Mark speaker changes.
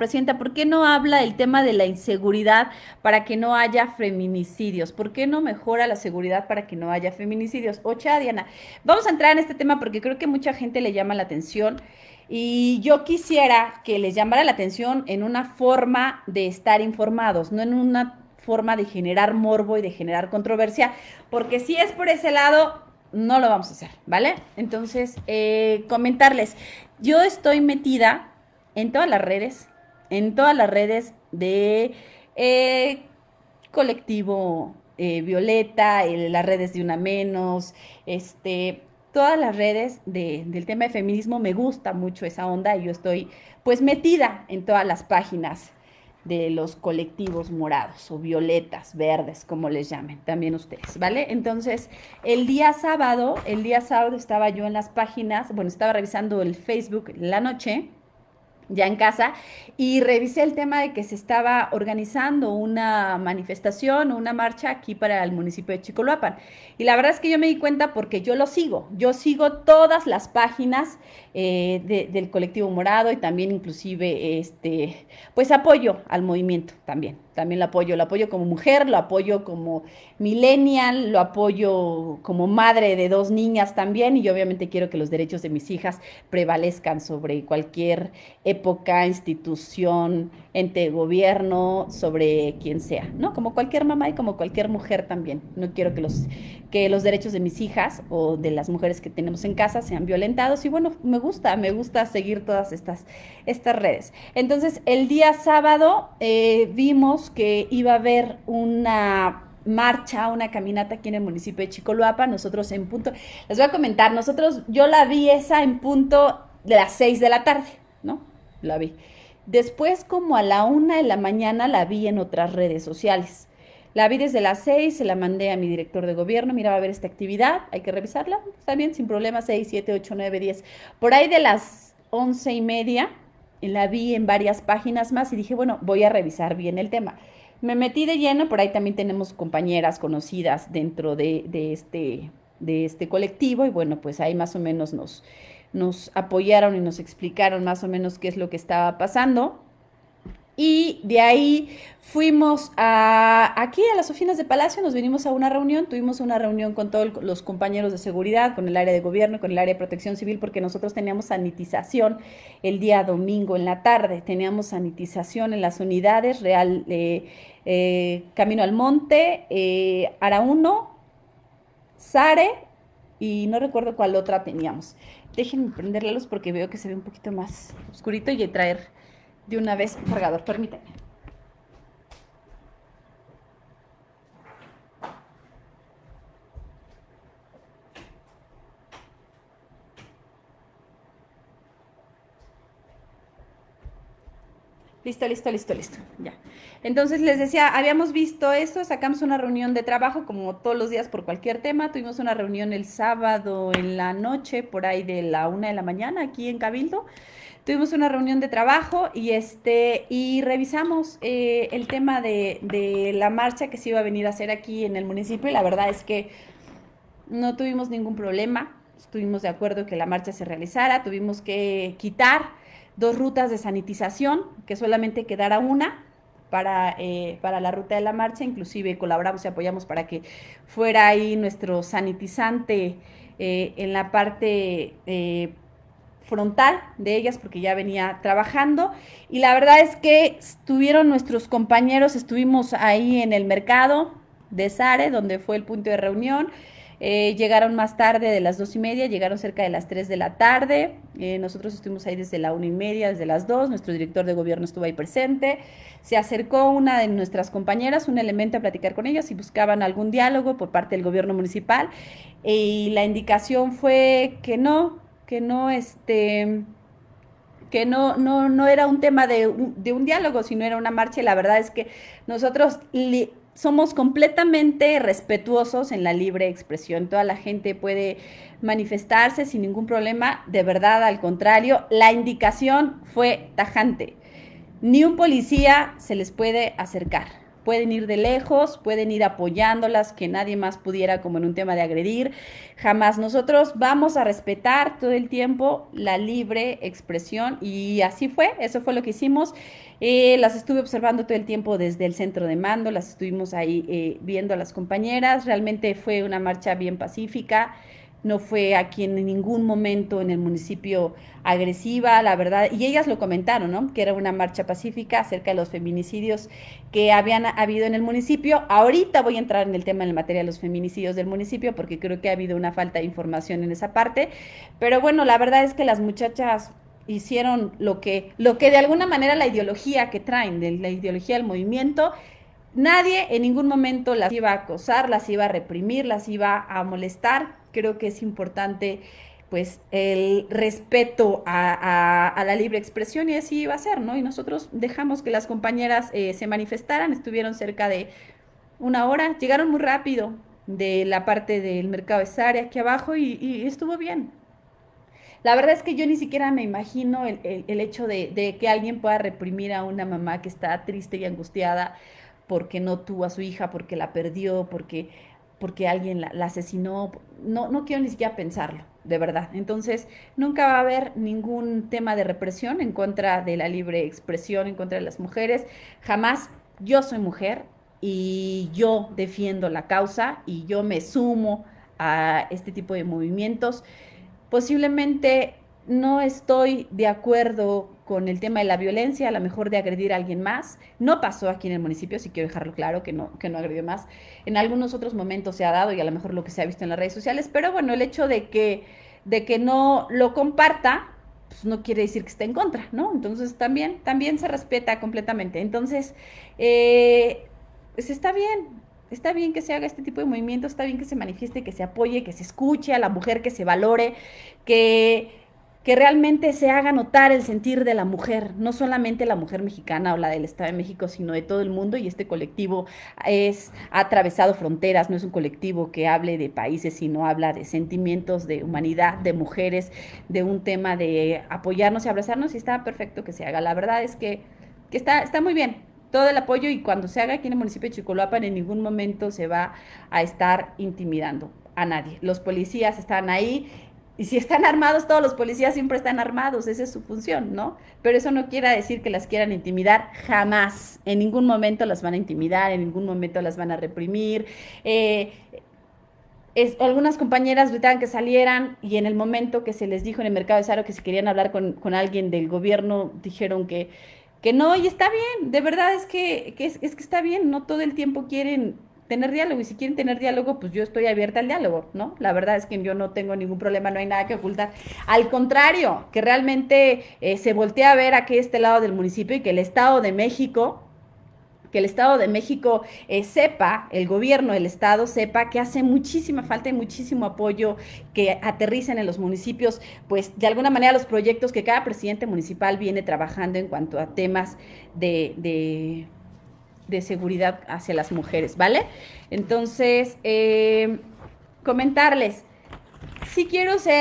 Speaker 1: Presidenta, ¿por qué no habla del tema de la inseguridad para que no haya feminicidios? ¿Por qué no mejora la seguridad para que no haya feminicidios? Ocha, Diana, vamos a entrar en este tema porque creo que mucha gente le llama la atención y yo quisiera que les llamara la atención en una forma de estar informados, no en una forma de generar morbo y de generar controversia, porque si es por ese lado, no lo vamos a hacer, ¿vale? Entonces, eh, comentarles, yo estoy metida en todas las redes en todas las redes de eh, Colectivo eh, Violeta, las redes de Una Menos, este, todas las redes del tema de feminismo, me gusta mucho esa onda y yo estoy pues metida en todas las páginas de los colectivos morados o violetas, verdes, como les llamen, también ustedes, ¿vale? Entonces, el día sábado, el día sábado estaba yo en las páginas, bueno, estaba revisando el Facebook la noche ya en casa, y revisé el tema de que se estaba organizando una manifestación, o una marcha aquí para el municipio de Chicoluapan. Y la verdad es que yo me di cuenta porque yo lo sigo, yo sigo todas las páginas eh, del colectivo morado y también inclusive, este, pues apoyo al movimiento también también la apoyo, la apoyo como mujer, lo apoyo como millennial, lo apoyo como madre de dos niñas también y yo obviamente quiero que los derechos de mis hijas prevalezcan sobre cualquier época, institución, ente gobierno, sobre quien sea, ¿no? Como cualquier mamá y como cualquier mujer también. No quiero que los que los derechos de mis hijas o de las mujeres que tenemos en casa sean violentados y bueno, me gusta, me gusta seguir todas estas estas redes. Entonces, el día sábado eh, vimos que iba a haber una marcha, una caminata aquí en el municipio de Chicoloapa, nosotros en punto, les voy a comentar, nosotros, yo la vi esa en punto de las 6 de la tarde, ¿no? La vi. Después, como a la una de la mañana, la vi en otras redes sociales. La vi desde las 6, se la mandé a mi director de gobierno, mira, va a haber esta actividad, hay que revisarla, está bien, sin problema, 6, 7, 8, 9, 10. Por ahí de las once y media, la vi en varias páginas más y dije, bueno, voy a revisar bien el tema. Me metí de lleno, por ahí también tenemos compañeras conocidas dentro de, de este, de este colectivo y bueno, pues ahí más o menos nos, nos apoyaron y nos explicaron más o menos qué es lo que estaba pasando y de ahí fuimos a, aquí a las oficinas de Palacio, nos vinimos a una reunión, tuvimos una reunión con todos los compañeros de seguridad, con el área de gobierno, con el área de protección civil, porque nosotros teníamos sanitización el día domingo en la tarde, teníamos sanitización en las unidades Real eh, eh, Camino al Monte, eh, Arauno, Sare y no recuerdo cuál otra teníamos. Déjenme prenderle porque veo que se ve un poquito más oscurito y traer de una vez cargador. permíteme. Listo, listo, listo, listo. Ya. Entonces les decía, habíamos visto esto, sacamos una reunión de trabajo como todos los días por cualquier tema. Tuvimos una reunión el sábado en la noche, por ahí de la una de la mañana, aquí en Cabildo. Tuvimos una reunión de trabajo y este y revisamos eh, el tema de, de la marcha que se iba a venir a hacer aquí en el municipio. Y la verdad es que no tuvimos ningún problema estuvimos de acuerdo que la marcha se realizara, tuvimos que quitar dos rutas de sanitización, que solamente quedara una para, eh, para la ruta de la marcha, inclusive colaboramos y apoyamos para que fuera ahí nuestro sanitizante eh, en la parte eh, frontal de ellas, porque ya venía trabajando. Y la verdad es que estuvieron nuestros compañeros, estuvimos ahí en el mercado de Sare, donde fue el punto de reunión. Eh, llegaron más tarde de las dos y media, llegaron cerca de las tres de la tarde. Eh, nosotros estuvimos ahí desde la una y media, desde las dos Nuestro director de gobierno estuvo ahí presente. Se acercó una de nuestras compañeras, un elemento a platicar con ellas y buscaban algún diálogo por parte del gobierno municipal. y la indicación fue que no, que no, este que no, no, no era un tema de, un diálogo, sino era una marcha y la verdad es que nosotros somos completamente respetuosos en la libre expresión. Toda la gente puede manifestarse sin ningún problema. De verdad, al contrario, la indicación fue tajante. Ni un policía se les puede acercar pueden ir de lejos, pueden ir apoyándolas, que nadie más pudiera como en un tema de agredir. Jamás nosotros vamos a respetar todo el tiempo la libre expresión y así fue, eso fue lo que hicimos. Eh, las estuve observando todo el tiempo desde el centro de mando, las estuvimos ahí eh, viendo a las compañeras, realmente fue una marcha bien pacífica no fue aquí en ningún momento en el municipio agresiva, la verdad, y ellas lo comentaron, ¿no? Que era una marcha pacífica acerca de los feminicidios que habían habido en el municipio. Ahorita voy a entrar en el tema en la materia de los feminicidios del municipio porque creo que ha habido una falta de información en esa parte, pero bueno, la verdad es que las muchachas hicieron lo que lo que de alguna manera la ideología que traen, de la ideología del movimiento Nadie en ningún momento las iba a acosar, las iba a reprimir, las iba a molestar creo que es importante pues el respeto a, la libre expresión y así iba a ser, ¿no? Y nosotros dejamos que las compañeras eh, se manifestaran, estuvieron cerca de una hora, llegaron muy rápido de la parte del mercado de Sare aquí abajo y, estuvo bien. La verdad es que yo ni siquiera me imagino el, hecho de, de que alguien pueda reprimir a una mamá que está triste y angustiada porque no tuvo a su hija, porque la perdió, porque porque alguien la, asesinó. No, no quiero ni siquiera pensarlo, de verdad. Entonces, nunca va a haber ningún tema de represión en contra de la libre expresión, en contra de las mujeres. Jamás yo soy mujer y yo defiendo la causa y yo me sumo a este tipo de movimientos. Posiblemente no estoy de acuerdo con el tema de la violencia, a lo mejor de agredir a alguien más. No pasó aquí en el municipio, si quiero dejarlo claro, que no, que no agredió más. En algunos otros momentos se ha dado y a lo mejor lo que se ha visto en las redes sociales, pero bueno, el hecho de que, de que no lo comparta, pues no quiere decir que esté en contra, ¿no? Entonces también, también se respeta completamente. Entonces, eh, pues está bien, Está bien que se haga este tipo de movimiento, está bien que se manifieste, que se apoye, que se escuche a la mujer, que se valore, que que realmente se haga notar el sentir de la mujer, no solamente la mujer mexicana o la del Estado de México, sino de todo el mundo. Y este colectivo es, ha atravesado fronteras, no es un colectivo que hable de países, sino habla de sentimientos, de humanidad, de mujeres, de un tema de apoyarnos y abrazarnos. Y está perfecto que se haga. La verdad es que, está, está muy bien todo el apoyo y cuando se haga aquí en el municipio de Chicoloapan en ningún momento se va a estar intimidando a nadie. Los policías están ahí, y si están armados, todos los policías siempre están armados, esa es su función, ¿no? Pero eso no quiere decir que las quieran intimidar jamás. En ningún momento las van a intimidar, en ningún momento las van a reprimir. Eh, algunas compañeras gritaban que salieran y en el momento que se les dijo en el mercado de Saro que si querían hablar con, alguien del gobierno, dijeron que, que no, y está bien, de verdad es que, es que está bien, no todo el tiempo quieren tener diálogo y si quieren tener diálogo, pues yo estoy abierta al diálogo, ¿no? La verdad es que yo no tengo ningún problema, no hay nada que ocultar. Al contrario, que realmente eh, se voltee a ver aquí este lado del municipio y que el Estado de México que el Estado de México eh, sepa, el gobierno, del Estado sepa que hace muchísima falta y muchísimo apoyo que aterricen en los municipios, pues de alguna manera los proyectos que cada presidente municipal viene trabajando en cuanto a temas de de seguridad hacia las mujeres, ¿vale? Entonces, eh, comentarles, si quiero ser...